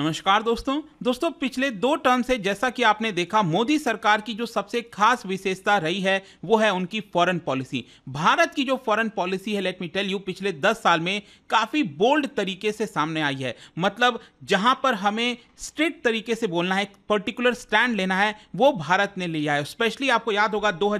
नमस्कार दोस्तों दोस्तों पिछले दो टर्म से जैसा कि आपने देखा मोदी सरकार की जो सबसे खास विशेषता रही है वो है उनकी फॉरेन पॉलिसी भारत की जो फॉरेन पॉलिसी है लेट मी टेल यू पिछले दस साल में काफ़ी बोल्ड तरीके से सामने आई है मतलब जहां पर हमें स्ट्रिक्ट तरीके से बोलना है पर्टिकुलर स्टैंड लेना है वो भारत ने लिया है स्पेशली आपको याद होगा दो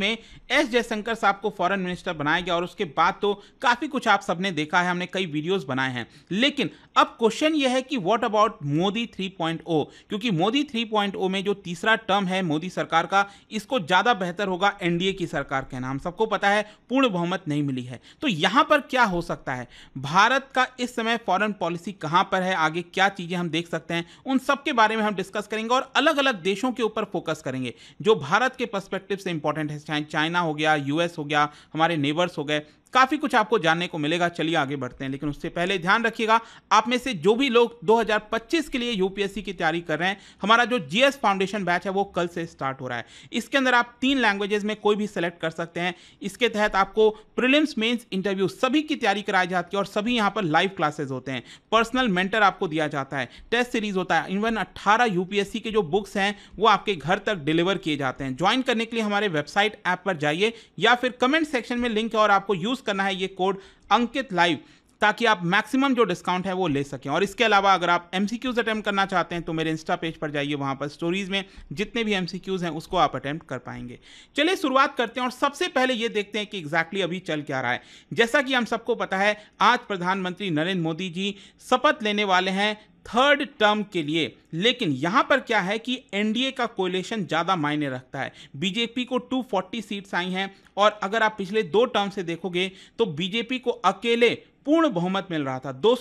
में एस जयशंकर साहब को फॉरन मिनिस्टर बनाया गया और उसके बाद तो काफ़ी कुछ आप सबने देखा है हमने कई वीडियोज़ बनाए हैं लेकिन अब क्वेश्चन यह है कि वॉट अबाउट मोदी 3.0 क्योंकि मोदी 3.0 में जो तीसरा टर्म है मोदी सरकार का इसको ज़्यादा बेहतर होगा एनडीए की सरकार के नाम सबको पता है पूर्ण बहुमत नहीं मिली है तो यहां पर क्या हो सकता है भारत का इस समय फॉरेन पॉलिसी कहां पर है आगे क्या चीज़ें हम देख सकते हैं उन सबके बारे में हम डिस्कस करेंगे और अलग अलग देशों के ऊपर फोकस करेंगे जो भारत के पर्सपेक्टिव से इंपॉर्टेंट है चाहे चाइना हो गया यूएस हो गया हमारे नेबर्स हो गए काफ़ी कुछ आपको जानने को मिलेगा चलिए आगे बढ़ते हैं लेकिन उससे पहले ध्यान रखिएगा आप में से जो भी लोग 2025 के लिए यूपीएससी की तैयारी कर रहे हैं हमारा जो जीएस फाउंडेशन बैच है वो कल से स्टार्ट हो रहा है इसके अंदर आप तीन लैंग्वेजेस में कोई भी सेलेक्ट कर सकते हैं इसके तहत आपको प्रिलिम्स मेन्स इंटरव्यू सभी की तैयारी कराई जाती है और सभी यहाँ पर लाइव क्लासेज होते हैं पर्सनल मेंटर आपको दिया जाता है टेस्ट सीरीज होता है इवन अट्ठारह यूपीएससी के जो बुक्स हैं वो आपके घर तक डिलीवर किए जाते हैं ज्वाइन करने के लिए हमारे वेबसाइट ऐप पर जाइए या फिर कमेंट सेक्शन में लिंक है और आपको यूज यूज़ करना है ये कोड अंकित लाइव ताकि आप मैक्सिमम जो डिस्काउंट है वो ले सकें और इसके अलावा अगर आप एम सी अटैम्प्ट करना चाहते हैं तो मेरे इंस्टा पेज पर जाइए वहाँ पर स्टोरीज़ में जितने भी एम हैं उसको आप अटैम्प्ट कर पाएंगे चलिए शुरुआत करते हैं और सबसे पहले ये देखते हैं कि एग्जैक्टली अभी चल क्या रहा है जैसा कि हम सबको पता है आज प्रधानमंत्री नरेंद्र मोदी जी शपथ लेने वाले हैं थर्ड टर्म के लिए लेकिन यहां पर क्या है कि एनडीए का कोलेशन ज़्यादा मायने रखता है बीजेपी को 240 सीट्स आई हैं और अगर आप पिछले दो टर्म से देखोगे तो बीजेपी को अकेले पूर्ण बहुमत मिल रहा था दो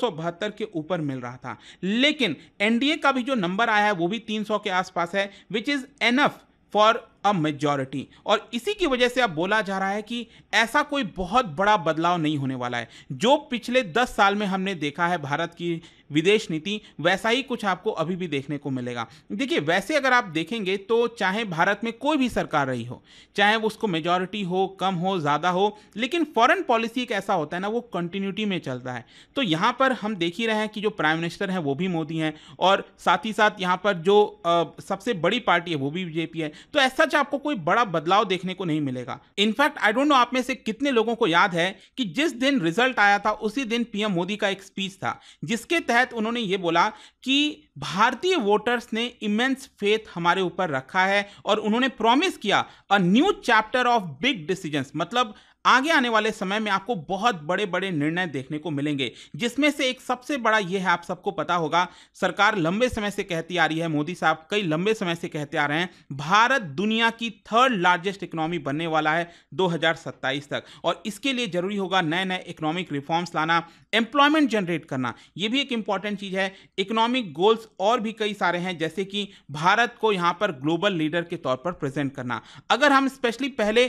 के ऊपर मिल रहा था लेकिन एनडीए का भी जो नंबर आया है वो भी 300 के आसपास है which is enough for a majority और इसी की वजह से अब बोला जा रहा है कि ऐसा कोई बहुत बड़ा बदलाव नहीं होने वाला है जो पिछले 10 साल में हमने देखा है भारत की विदेश नीति वैसा ही कुछ आपको अभी भी देखने को मिलेगा देखिए वैसे अगर आप देखेंगे तो चाहे भारत में कोई भी सरकार रही हो चाहे उसको मेजोरिटी हो कम हो ज़्यादा हो लेकिन फॉरेन पॉलिसी एक ऐसा होता है ना वो कंटिन्यूटी में चलता है तो यहाँ पर हम देख ही रहे हैं कि जो प्राइम मिनिस्टर हैं वो भी मोदी हैं और साथ ही साथ यहाँ पर जो आ, सबसे बड़ी पार्टी है वो भी बीजेपी है तो ऐसा सच आपको कोई बड़ा बदलाव देखने को नहीं मिलेगा इनफैक्ट आई डोंट नो आप में से कितने लोगों को याद है कि जिस दिन रिजल्ट आया था उसी दिन पीएम मोदी का एक स्पीच था जिसके तहत तहत उन्होंने ये बोला कि भारतीय वोटर्स ने इमेंस फेथ हमारे ऊपर रखा है और उन्होंने प्रॉमिस किया a new chapter of big decisions मतलब आगे आने वाले समय में आपको बहुत बड़े बड़े निर्णय देखने को मिलेंगे जिसमें से एक सबसे बड़ा यह है आप सबको पता होगा सरकार लंबे समय से कहती आ रही है मोदी साहब कई लंबे समय से कहते आ रहे हैं भारत दुनिया की थर्ड लार्जेस्ट इकोनॉमी बनने वाला है 2027 तक और इसके लिए जरूरी होगा नए नए इकोनॉमिक रिफॉर्म्स लाना एम्प्लॉयमेंट जनरेट करना यह भी एक इंपॉर्टेंट चीज़ है इकोनॉमिक गोल्स और भी कई सारे हैं जैसे कि भारत को यहां पर ग्लोबल लीडर के तौर पर प्रेजेंट करना अगर हम स्पेशली पहले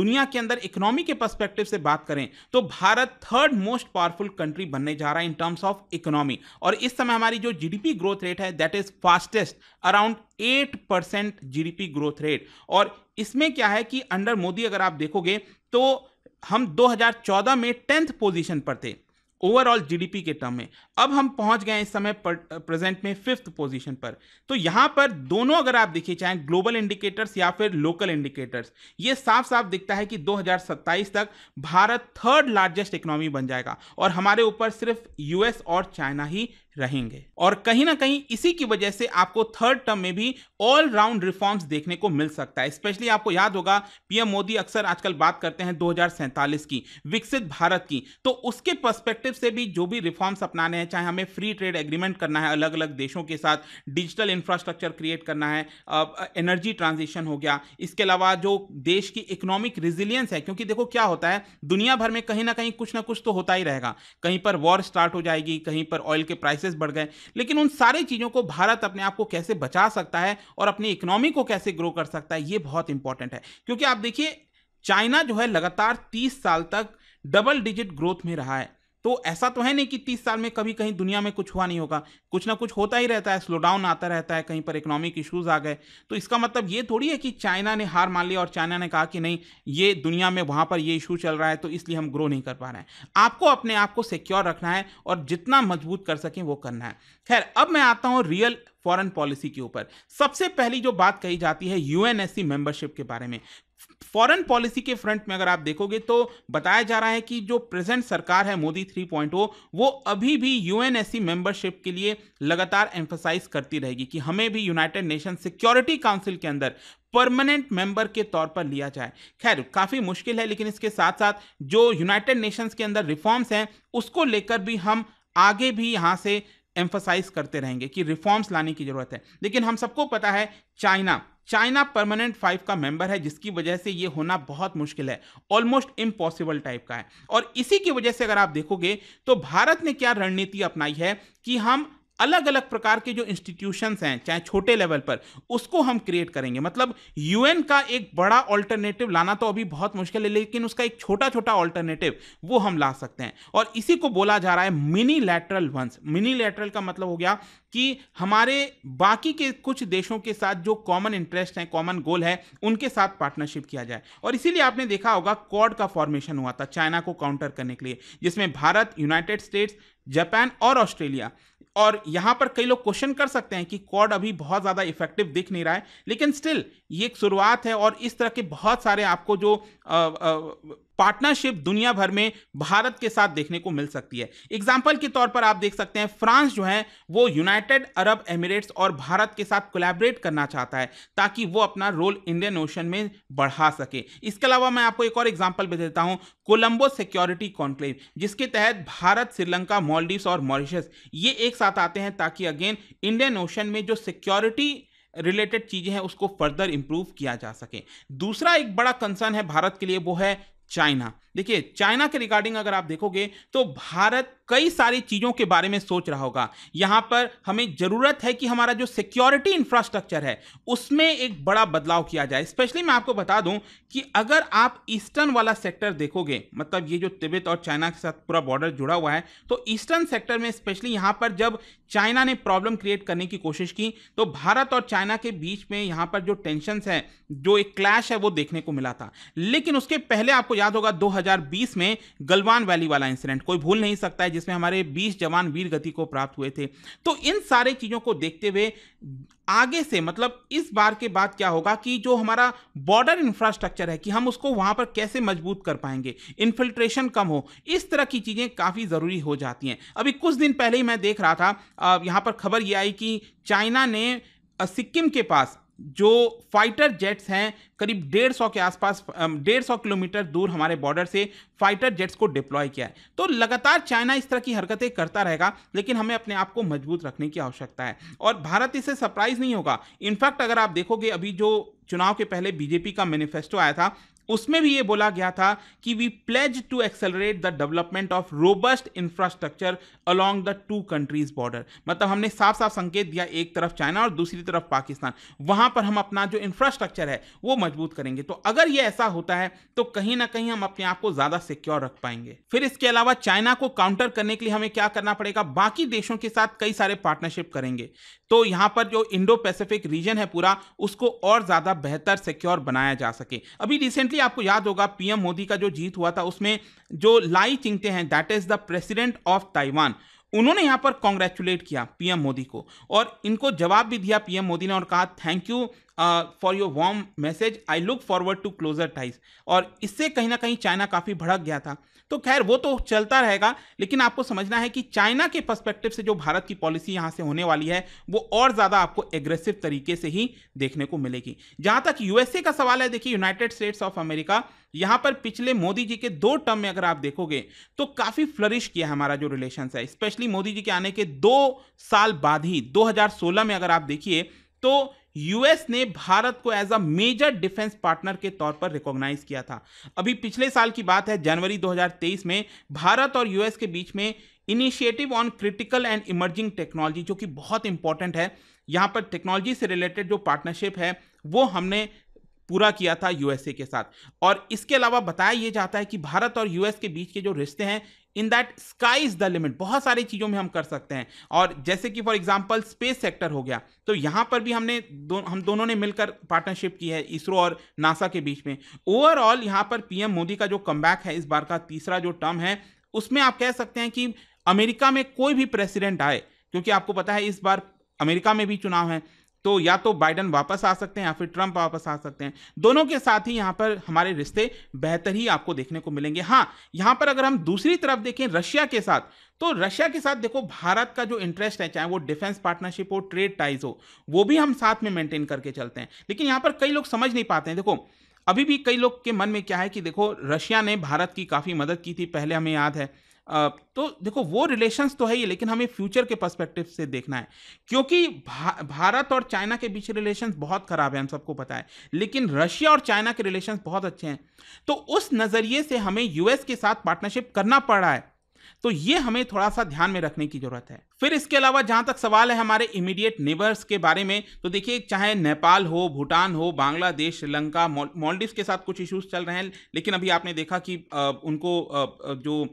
दुनिया के अंदर इकोनॉमी के पर्सपेक्टिव से बात करें तो Bharat third most powerful country बनने जा रहा है इन टर्म्स ऑफ इकोनॉमी और इस समय हमारी जो जीडीपी ग्रोथ रेट है that is fastest around eight percent GDP growth rate और इसमें क्या है कि अंडर मोदी अगर आप देखोगे तो हम 2014 में टेंथ पोजीशन पर थे ओवरऑल जीडीपी के टर्म में अब हम पहुंच गए इस समय प्रेजेंट में फिफ्थ पोजीशन पर तो यहां पर दोनों अगर आप देखिए चाहे ग्लोबल इंडिकेटर्स या फिर लोकल इंडिकेटर्स ये साफ साफ दिखता है कि 2027 तक भारत थर्ड लार्जेस्ट इकोनॉमी बन जाएगा और हमारे ऊपर सिर्फ यूएस और चाइना ही रहेंगे और कहीं ना कहीं इसी की वजह से आपको थर्ड टर्म में भी ऑल राउंड रिफॉर्म्स देखने को मिल सकता है स्पेशली आपको याद होगा पीएम मोदी अक्सर आजकल बात करते हैं दो की विकसित भारत की तो उसके पर्सपेक्टिव से भी जो भी रिफॉर्म्स अपनाने हैं चाहे हमें फ्री ट्रेड एग्रीमेंट करना है अलग अलग देशों के साथ डिजिटल इंफ्रास्ट्रक्चर क्रिएट करना है एनर्जी ट्रांजिशन हो गया इसके अलावा जो देश की इकोनॉमिक रिजिलियंस है क्योंकि देखो क्या होता है दुनिया भर में कहीं ना कहीं कुछ ना कुछ तो होता ही रहेगा कहीं पर वॉर स्टार्ट हो जाएगी कहीं पर ऑयल के प्राइसेस केसेस बढ़ गए लेकिन उन सारी चीज़ों को भारत अपने आप को कैसे बचा सकता है और अपनी इकोनॉमी को कैसे ग्रो कर सकता है ये बहुत इंपॉर्टेंट है क्योंकि आप देखिए चाइना जो है लगातार 30 साल तक डबल डिजिट ग्रोथ में रहा है तो ऐसा तो है नहीं कि तीस साल में कभी कहीं दुनिया में कुछ हुआ नहीं होगा कुछ ना कुछ होता ही रहता है स्लो डाउन आता रहता है कहीं पर इकोनॉमिक इशूज़ आ गए तो इसका मतलब ये थोड़ी है कि चाइना ने हार मान ली और चाइना ने कहा कि नहीं ये दुनिया में वहां पर ये इशू चल रहा है तो इसलिए हम ग्रो नहीं कर पा रहे हैं आपको अपने आप को सिक्योर रखना है और जितना मजबूत कर सकें वो करना है खैर अब मैं आता हूँ रियल फॉरेन पॉलिसी के ऊपर सबसे पहली जो बात कही जाती है यूएनएससी मेंबरशिप के बारे में फॉरेन पॉलिसी के फ्रंट में अगर आप देखोगे तो बताया जा रहा है कि जो प्रेजेंट सरकार है मोदी 3.0 वो अभी भी यूएनएससी मेंबरशिप के लिए लगातार एम्फोसाइज करती रहेगी कि हमें भी यूनाइटेड नेशन सिक्योरिटी काउंसिल के अंदर परमानेंट मेंबर के तौर पर लिया जाए खैर काफ़ी मुश्किल है लेकिन इसके साथ साथ जो यूनाइटेड नेशंस के अंदर रिफॉर्म्स हैं उसको लेकर भी हम आगे भी यहाँ से एम्फोसाइज करते रहेंगे कि रिफॉर्म्स लाने की ज़रूरत है लेकिन हम सबको पता है चाइना चाइना परमानेंट फाइव का मेंबर है जिसकी वजह से ये होना बहुत मुश्किल है ऑलमोस्ट इम्पॉसिबल टाइप का है और इसी की वजह से अगर आप देखोगे तो भारत ने क्या रणनीति अपनाई है कि हम अलग अलग प्रकार के जो इंस्टीट्यूशंस हैं चाहे छोटे लेवल पर उसको हम क्रिएट करेंगे मतलब यूएन का एक बड़ा ऑल्टरनेटिव लाना तो अभी बहुत मुश्किल है लेकिन उसका एक छोटा छोटा ऑल्टरनेटिव वो हम ला सकते हैं और इसी को बोला जा रहा है minilateral once minilateral का मतलब हो गया कि हमारे बाकी के कुछ देशों के साथ जो कॉमन इंटरेस्ट हैं कॉमन गोल है उनके साथ पार्टनरशिप किया जाए और इसीलिए आपने देखा होगा कॉड का फॉर्मेशन हुआ था चाइना को काउंटर करने के लिए जिसमें भारत यूनाइटेड स्टेट्स जापान और ऑस्ट्रेलिया और यहां पर कई लोग क्वेश्चन कर सकते हैं कि कॉड अभी बहुत ज़्यादा इफेक्टिव दिख नहीं रहा है लेकिन स्टिल ये एक शुरुआत है और इस तरह के बहुत सारे आपको जो पार्टनरशिप दुनिया भर में भारत के साथ देखने को मिल सकती है एग्जाम्पल के तौर पर आप देख सकते हैं फ्रांस जो है वो यूनाइटेड अरब एमिरेट्स और भारत के साथ कोलैबोरेट करना चाहता है ताकि वो अपना रोल इंडियन ओशन में बढ़ा सके इसके अलावा मैं आपको एक और एग्जाम्पल भी देता हूँ कोलंबो सिक्योरिटी कॉन्क्लेव जिसके तहत भारत श्रीलंका मॉलडीव्स और मॉरिशस ये एक साथ आते हैं ताकि अगेन इंडियन ओशन में जो सिक्योरिटी रिलेटेड चीज़ें हैं उसको फर्दर इम्प्रूव किया जा सके दूसरा एक बड़ा कंसर्न है भारत के लिए वो है चाइना देखिए चाइना के रिगार्डिंग अगर आप देखोगे तो भारत कई सारी चीज़ों के बारे में सोच रहा होगा यहाँ पर हमें ज़रूरत है कि हमारा जो सिक्योरिटी इंफ्रास्ट्रक्चर है उसमें एक बड़ा बदलाव किया जाए स्पेशली मैं आपको बता दूं कि अगर आप ईस्टर्न वाला सेक्टर देखोगे मतलब ये जो तिब्बत और चाइना के साथ पूरा बॉर्डर जुड़ा हुआ है तो ईस्टर्न सेक्टर में स्पेशली यहाँ पर जब चाइना ने प्रॉब्लम क्रिएट करने की कोशिश की तो भारत और चाइना के बीच में यहाँ पर जो टेंशन है जो एक क्लैश है वो देखने को मिला था लेकिन उसके पहले आपको याद होगा दो 2020 में गलवान वैली वाला इंसिडेंट कोई भूल नहीं सकता है जिसमें हमारे 20 जवान वीर गति को प्राप्त हुए थे तो इन सारे चीज़ों को देखते हुए आगे से मतलब इस बार के बाद क्या होगा कि जो हमारा बॉर्डर इंफ्रास्ट्रक्चर है कि हम उसको वहाँ पर कैसे मजबूत कर पाएंगे इन्फिल्ट्रेशन कम हो इस तरह की चीज़ें काफ़ी ज़रूरी हो जाती हैं अभी कुछ दिन पहले ही मैं देख रहा था यहाँ पर खबर ये आई कि चाइना ने सिक्किम के पास जो फाइटर जेट्स हैं करीब डेढ़ सौ के आसपास डेढ़ सौ किलोमीटर दूर हमारे बॉर्डर से फाइटर जेट्स को डिप्लॉय किया है तो लगातार चाइना इस तरह की हरकतें करता रहेगा लेकिन हमें अपने आप को मजबूत रखने की आवश्यकता है और भारत इससे सरप्राइज नहीं होगा इनफैक्ट अगर आप देखोगे अभी जो चुनाव के पहले बीजेपी का मैनिफेस्टो आया था उसमें भी ये बोला गया था कि we pledge to accelerate the development of robust infrastructure along the two countries border मतलब हमने साफ साफ संकेत दिया एक तरफ चाइना और दूसरी तरफ पाकिस्तान वहां पर हम अपना जो इंफ्रास्ट्रक्चर है वो मजबूत करेंगे तो अगर ये ऐसा होता है तो कहीं ना कहीं हम अपने आप को ज्यादा सिक्योर रख पाएंगे फिर इसके अलावा चाइना को काउंटर करने के लिए हमें क्या करना पड़ेगा बाकी देशों के साथ कई सारे पार्टनरशिप करेंगे तो यहां पर जो इंडो पैसिफिक रीजन है पूरा उसको और ज्यादा बेहतर सिक्योर बनाया जा सके अभी रिसेंटली रिसेंटली आपको याद होगा पीएम मोदी का जो जीत हुआ था उसमें जो लाई चिंगते हैं that is the president of Taiwan उन्होंने यहां पर कॉन्ग्रेचुलेट किया पीएम मोदी को और इनको जवाब भी दिया पीएम मोदी ने और कहा thank you for your warm message I look forward to closer ties और इससे कहीं ना कहीं चाइना काफ़ी भड़क गया था तो खैर वो तो चलता रहेगा लेकिन आपको समझना है कि चाइना के पर्सपेक्टिव से जो भारत की पॉलिसी यहाँ से होने वाली है वो और ज़्यादा आपको एग्रेसिव तरीके से ही देखने को मिलेगी जहाँ तक यूएसए का सवाल है देखिए यूनाइटेड स्टेट्स ऑफ अमेरिका यहाँ पर पिछले मोदी जी के दो टर्म में अगर आप देखोगे तो काफ़ी फ्लरिश किया हमारा जो रिलेशन है स्पेशली मोदी जी के आने के दो साल बाद ही 2016 में अगर आप देखिए तो यूएस ने भारत को as a major defence partner के तौर पर रिकॉग्नाइज किया था अभी पिछले साल की बात है जनवरी 2023 में भारत और यूएस के बीच में initiative on critical and emerging technology जो कि बहुत इंपॉर्टेंट है यहाँ पर टेक्नोलॉजी से रिलेटेड जो पार्टनरशिप है वो हमने पूरा किया था यूएसए के साथ और इसके अलावा बताया ये जाता है कि भारत और यूएस के बीच के जो रिश्ते हैं in that sky is the limit बहुत सारी चीज़ों में हम कर सकते हैं और जैसे कि फॉर एग्जांपल स्पेस सेक्टर हो गया तो यहाँ पर भी हमने दो, हम दोनों ने मिलकर पार्टनरशिप की है इसरो और नासा के बीच में ओवरऑल यहाँ पर पीएम मोदी का जो कम है इस बार का तीसरा जो टर्म है उसमें आप कह सकते हैं कि अमेरिका में कोई भी प्रेसिडेंट आए क्योंकि आपको पता है इस बार अमेरिका में भी चुनाव है तो या तो बाइडन वापस आ सकते हैं या फिर ट्रंप वापस आ सकते हैं दोनों के साथ ही यहां पर हमारे रिश्ते बेहतर ही आपको देखने को मिलेंगे हाँ यहाँ पर अगर हम दूसरी तरफ देखें रशिया के साथ तो रशिया के साथ देखो भारत का जो इंटरेस्ट है चाहे वो डिफेंस पार्टनरशिप हो ट्रेड टाइज हो वो भी हम साथ में मेंटेन करके चलते हैं लेकिन यहां पर कई लोग समझ नहीं पाते हैं देखो अभी भी कई लोग के मन में क्या है कि देखो रशिया ने भारत की काफ़ी मदद की थी पहले हमें याद है तो देखो वो रिलेशंस तो है ही लेकिन हमें फ्यूचर के पर्सपेक्टिव से देखना है क्योंकि भा, भारत और चाइना के बीच रिलेशंस बहुत ख़राब है हम सबको पता है लेकिन रशिया और चाइना के रिलेशंस बहुत अच्छे हैं तो उस नज़रिए से हमें यूएस के साथ पार्टनरशिप करना पड़ रहा है तो ये हमें थोड़ा सा ध्यान में रखने की ज़रूरत है फिर इसके अलावा जहां तक सवाल है हमारे इमीडिएट नेबर्स के बारे में तो देखिए चाहे नेपाल हो भूटान हो बांग्लादेश श्रीलंका मॉलडीव के साथ कुछ इश्यूज चल रहे हैं लेकिन अभी आपने देखा कि उनको जो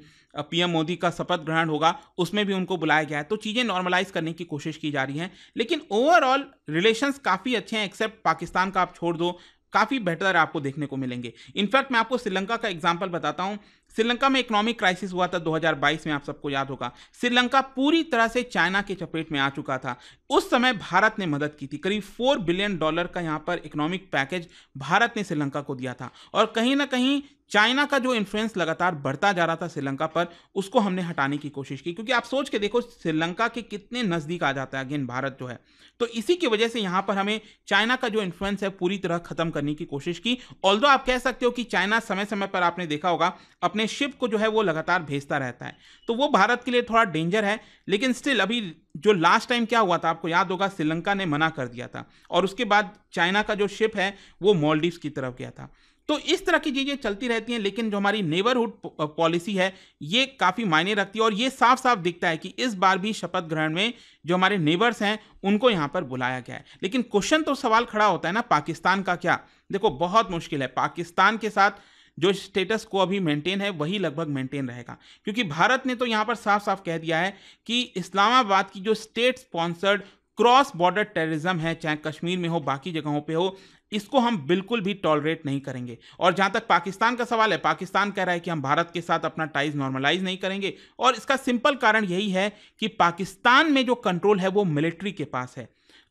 पीएम मोदी का शपथ ग्रहण होगा उसमें भी उनको बुलाया गया है तो चीज़ें नॉर्मलाइज करने की कोशिश की जा रही हैं लेकिन ओवरऑल रिलेशंस काफ़ी अच्छे हैं एक्सेप्ट पाकिस्तान का आप छोड़ दो काफ़ी बेहतर आपको देखने को मिलेंगे इनफैक्ट मैं आपको श्रीलंका का एग्जाम्पल बताता हूँ श्रीलंका में इकोनॉमिक क्राइसिस हुआ था 2022 में आप सबको याद होगा श्रीलंका पूरी तरह से चाइना के चपेट में आ चुका था उस समय भारत ने मदद की थी करीब फोर बिलियन डॉलर का यहाँ पर इकोनॉमिक पैकेज भारत ने श्रीलंका को दिया था और कहीं ना कहीं चाइना का जो इन्फ्लुएंस लगातार बढ़ता जा रहा था श्रीलंका पर उसको हमने हटाने की कोशिश की क्योंकि आप सोच के देखो श्रीलंका के कितने नज़दीक आ जाता है अगेन भारत जो है तो इसी की वजह से यहाँ पर हमें चाइना का जो इन्फ्लुएंस है पूरी तरह खत्म करने की कोशिश की ऑल्दो आप कह सकते हो कि चाइना समय समय पर आपने देखा होगा अपने शिप को जो है वो लगातार भेजता रहता है तो वो भारत के लिए थोड़ा डेंजर है लेकिन स्टिल अभी जो लास्ट टाइम क्या हुआ था आपको याद होगा श्रीलंका ने मना कर दिया था और उसके बाद चाइना का जो शिप है वो मॉलडीव्स की तरफ गया था तो इस तरह की चीज़ें चलती रहती हैं लेकिन जो हमारी नेबरहुड पॉलिसी है ये काफ़ी मायने रखती है और ये साफ साफ दिखता है कि इस बार भी शपथ ग्रहण में जो हमारे नेबर्स हैं उनको यहाँ पर बुलाया गया है लेकिन क्वेश्चन तो सवाल खड़ा होता है ना पाकिस्तान का क्या देखो बहुत मुश्किल है पाकिस्तान के साथ जो स्टेटस को अभी मेंटेन है वही लगभग मेंटेन रहेगा क्योंकि भारत ने तो यहाँ पर साफ साफ कह दिया है कि इस्लामाबाद की जो state sponsored cross border terrorism है चाहे कश्मीर में हो बाकी जगहों पे हो इसको हम बिल्कुल भी टॉलरेट नहीं करेंगे और जहां तक पाकिस्तान का सवाल है पाकिस्तान कह रहा है कि हम भारत के साथ अपना टाइज नॉर्मलाइज नहीं करेंगे और इसका सिंपल कारण यही है कि पाकिस्तान में जो कंट्रोल है वो मिलिट्री के पास है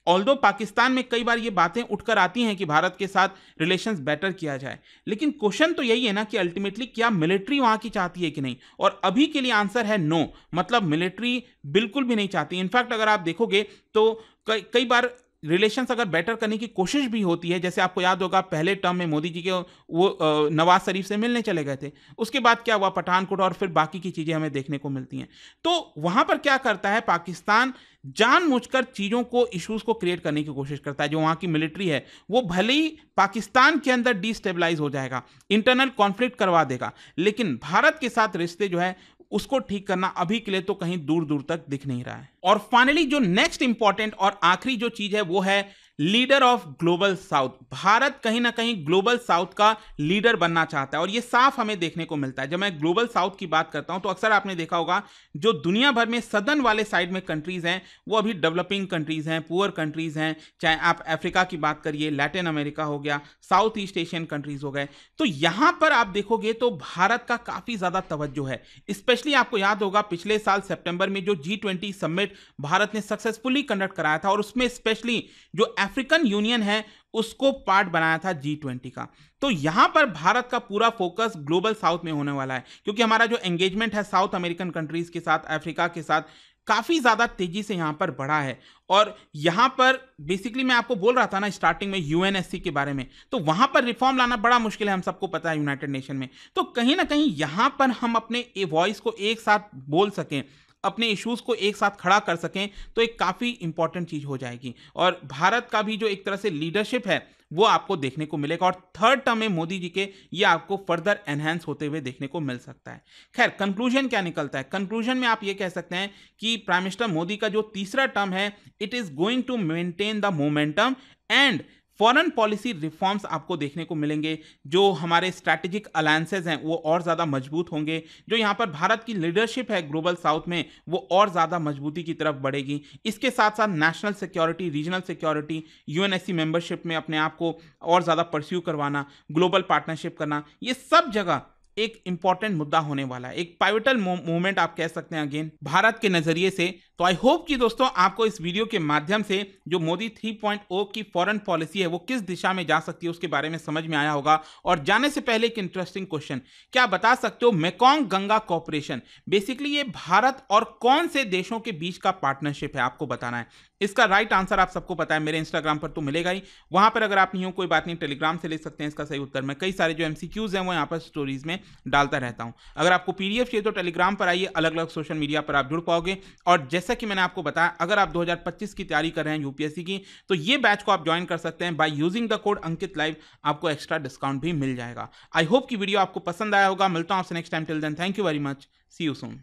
ऑल्दो पाकिस्तान में कई बार ये बातें उठकर आती हैं कि भारत के साथ रिलेशंस बेटर किया जाए लेकिन क्वेश्चन तो यही है ना कि अल्टीमेटली क्या मिलिट्री वहाँ की चाहती है कि नहीं और अभी के लिए आंसर है नो मतलब मिलिट्री बिल्कुल भी नहीं चाहती इनफैक्ट अगर आप देखोगे तो कई कई बार रिलेशंस अगर बेटर करने की कोशिश भी होती है जैसे आपको याद होगा पहले टर्म में मोदी जी के वो नवाज शरीफ से मिलने चले गए थे उसके बाद क्या हुआ पठानकोट और फिर बाकी की चीज़ें हमें देखने को मिलती हैं तो वहाँ पर क्या करता है पाकिस्तान जानबूझकर चीज़ों को इश्यूज़ को क्रिएट करने की कोशिश करता है जो वहाँ की मिलिट्री है वो भले ही पाकिस्तान के अंदर डिस्टेबलाइज हो जाएगा इंटरनल कॉन्फ्लिक्ट करवा देगा लेकिन भारत के साथ रिश्ते जो है उसको ठीक करना अभी के लिए तो कहीं दूर दूर तक दिख नहीं रहा है और फाइनली जो नेक्स्ट इंपॉर्टेंट और आखिरी जो चीज है वो है leader of global south Bharat कहीं ना कहीं ग्लोबल साउथ का लीडर बनना चाहता है और ये साफ हमें देखने को मिलता है जब मैं ग्लोबल साउथ की बात करता हूं तो अक्सर आपने देखा होगा जो दुनिया भर में सदन वाले साइड में कंट्रीज हैं वो अभी डेवलपिंग कंट्रीज हैं पुअर कंट्रीज हैं चाहे आप अफ्रीका की बात करिए लैटिन अमेरिका हो गया साउथ ईस्ट एशियन कंट्रीज हो गए तो यहां पर आप देखोगे तो भारत का काफी ज्यादा तवज्जो है स्पेशली आपको याद होगा पिछले साल सेप्टेंबर में जो जी समिट भारत ने सक्सेसफुली कंडक्ट कराया था और उसमें स्पेशली जो अफ्रीकन यूनियन है उसको पार्ट बनाया था जी ट्वेंटी का तो यहाँ पर भारत का पूरा फोकस ग्लोबल साउथ में होने वाला है क्योंकि हमारा जो एंगेजमेंट है साउथ अमेरिकन कंट्रीज के साथ अफ्रीका के साथ काफ़ी ज़्यादा तेज़ी से यहाँ पर बढ़ा है और यहाँ पर बेसिकली मैं आपको बोल रहा था ना स्टार्टिंग में यूएनएससी के बारे में तो वहाँ पर रिफॉर्म लाना बड़ा मुश्किल है हम सबको पता है यूनाइटेड नेशन में तो कहीं ना कहीं यहाँ पर हम अपने वॉइस को एक साथ बोल सकें अपने इश्यूज को एक साथ खड़ा कर सकें तो एक काफ़ी इंपॉर्टेंट चीज़ हो जाएगी और भारत का भी जो एक तरह से लीडरशिप है वो आपको देखने को मिलेगा और थर्ड टर्म में मोदी जी के ये आपको फर्दर एनहेंस होते हुए देखने को मिल सकता है खैर कंक्लूजन क्या निकलता है कंक्लूजन में आप ये कह सकते हैं कि प्राइम मिनिस्टर मोदी का जो तीसरा टर्म है it is going to maintain the momentum and foreign policy reforms आपको देखने को मिलेंगे जो हमारे स्ट्रैटेजिक अलायंसेज हैं वो और ज़्यादा मजबूत होंगे जो यहाँ पर भारत की लीडरशिप है ग्लोबल साउथ में वो और ज़्यादा मजबूती की तरफ बढ़ेगी इसके साथ साथ national security regional security U membership में अपने आप को और ज़्यादा परस्यू करवाना ग्लोबल पार्टनरशिप करना ये सब जगह एक इंपॉर्टेंट मुद्दा होने वाला है एक पाइवेटल मूवमेंट आप कह सकते हैं अगेन भारत के नजरिए से तो आई होप कि दोस्तों आपको इस वीडियो के माध्यम से जो मोदी 3.0 की फॉरेन पॉलिसी है वो किस दिशा में जा सकती है उसके बारे में समझ में आया होगा और जाने से पहले एक इंटरेस्टिंग क्वेश्चन क्या बता सकते हो मेकोंग गंगा कॉपरेशन बेसिकली ये भारत और कौन से देशों के बीच का पार्टनरशिप है आपको बताना है इसका राइट आंसर आप सबको पता है मेरे इंस्टाग्राम पर तो मिलेगा ही वहां पर अगर आप नहीं हो कोई बात नहीं टेलीग्राम से ले सकते हैं इसका सही उत्तर मैं कई सारे जो एम हैं वो यहाँ पर स्टोरीज में डालता रहता हूँ अगर आपको पी चाहिए तो टेलीग्राम पर आइए अलग अलग सोशल मीडिया पर आप जुड़ पाओगे और जैसा कि मैंने आपको बताया अगर आप दो की तैयारी कर रहे हैं यूपीएससी की तो ये बैच को आप ज्वाइन कर सकते हैं by using the code Ankit live आपको एक्स्ट्रा डिस्काउंट भी मिल जाएगा आई होप की वीडियो आपको पसंद आया होगा मिलता हूँ आपसे next time till then thank you very much see you soon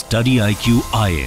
study I Q I